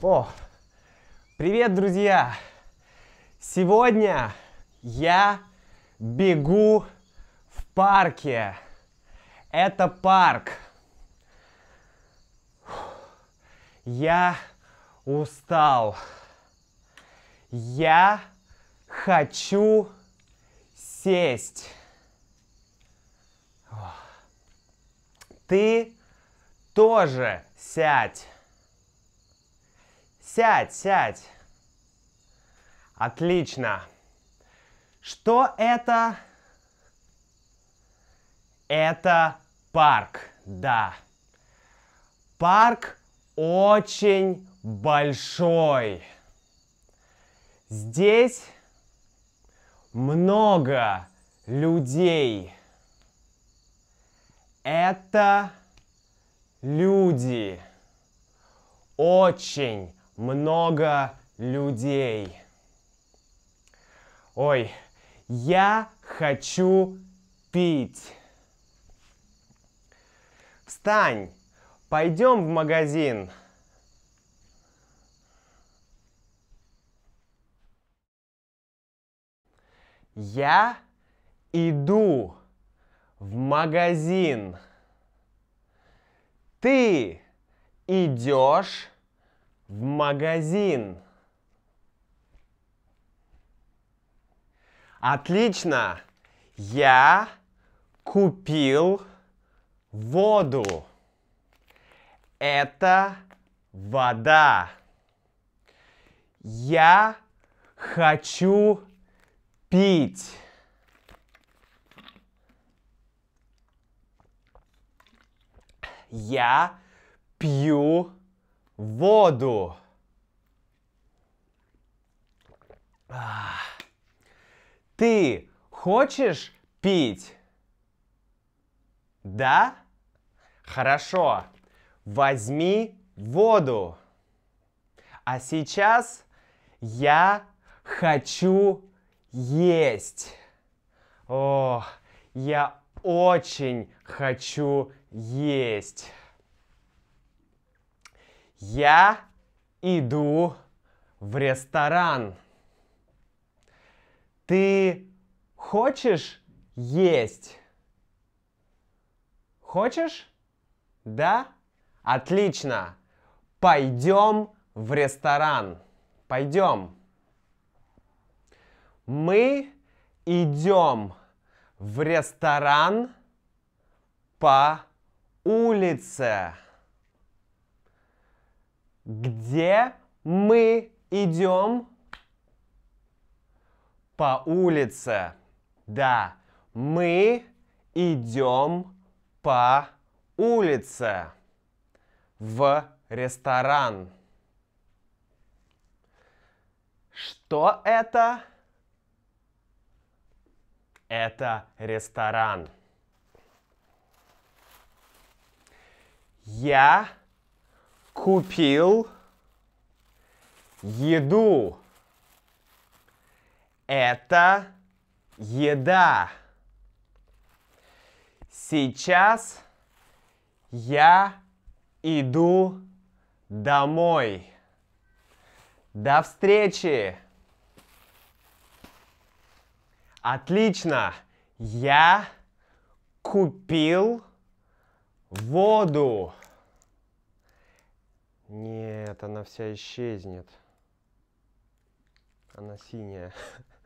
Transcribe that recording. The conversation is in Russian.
О, привет, друзья! Сегодня я бегу в парке. Это парк. Я устал. Я хочу сесть. Ты тоже сядь. Сядь, сядь. Отлично. Что это? Это парк, да. Парк очень большой. Здесь много людей. Это люди. Очень много людей. Ой, я хочу пить. Встань, пойдем в магазин. Я иду в магазин. Ты идешь в магазин. Отлично. Я купил воду. Это вода. Я хочу пить. Я пью воду. Ты хочешь пить? Да? Хорошо. Возьми воду. А сейчас я хочу есть. О, я очень хочу есть. Я иду в ресторан. Ты хочешь есть? Хочешь? Да? Отлично. Пойдем в ресторан. Пойдем. Мы идем в ресторан по улице. Где мы идем? По улице. Да, мы идем по улице. В ресторан. Что это? Это ресторан. Я купил еду. Это еда. Сейчас я иду домой. До встречи! Отлично! Я купил воду. Нет, она вся исчезнет. Она синяя.